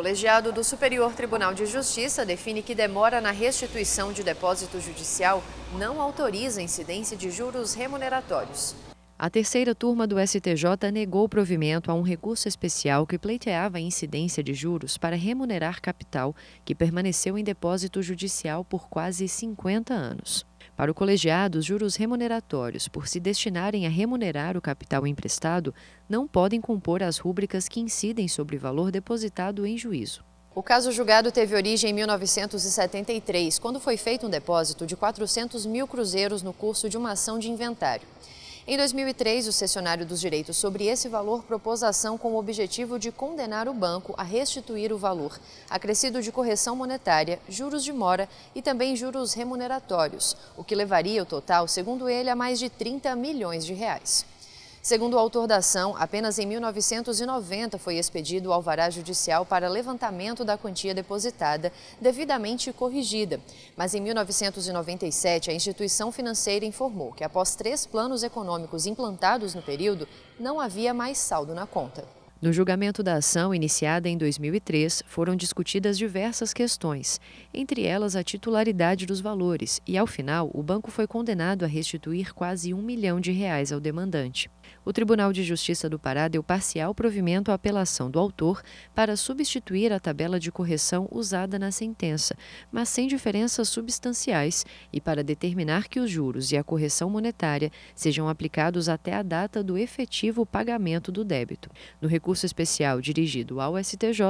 colegiado do Superior Tribunal de Justiça define que demora na restituição de depósito judicial não autoriza incidência de juros remuneratórios. A terceira turma do STJ negou provimento a um recurso especial que pleiteava a incidência de juros para remunerar capital que permaneceu em depósito judicial por quase 50 anos. Para o colegiado, os juros remuneratórios, por se destinarem a remunerar o capital emprestado, não podem compor as rúbricas que incidem sobre o valor depositado em juízo. O caso julgado teve origem em 1973, quando foi feito um depósito de 400 mil cruzeiros no curso de uma ação de inventário. Em 2003, o Sessionário dos Direitos sobre esse valor propôs ação com o objetivo de condenar o banco a restituir o valor, acrescido de correção monetária, juros de mora e também juros remuneratórios, o que levaria o total, segundo ele, a mais de 30 milhões de reais. Segundo o autor da ação, apenas em 1990 foi expedido o alvará judicial para levantamento da quantia depositada, devidamente corrigida. Mas em 1997, a instituição financeira informou que, após três planos econômicos implantados no período, não havia mais saldo na conta. No julgamento da ação iniciada em 2003, foram discutidas diversas questões, entre elas a titularidade dos valores, e ao final o banco foi condenado a restituir quase um milhão de reais ao demandante. O Tribunal de Justiça do Pará deu parcial provimento à apelação do autor para substituir a tabela de correção usada na sentença, mas sem diferenças substanciais, e para determinar que os juros e a correção monetária sejam aplicados até a data do efetivo pagamento do débito. No recurso recurso especial dirigido ao STJ,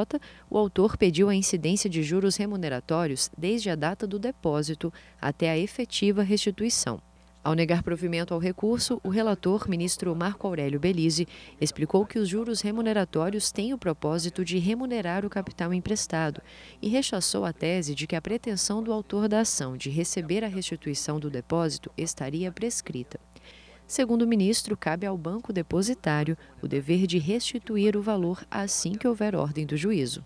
o autor pediu a incidência de juros remuneratórios desde a data do depósito até a efetiva restituição. Ao negar provimento ao recurso, o relator, ministro Marco Aurélio Belize, explicou que os juros remuneratórios têm o propósito de remunerar o capital emprestado e rechaçou a tese de que a pretensão do autor da ação de receber a restituição do depósito estaria prescrita. Segundo o ministro, cabe ao banco depositário o dever de restituir o valor assim que houver ordem do juízo.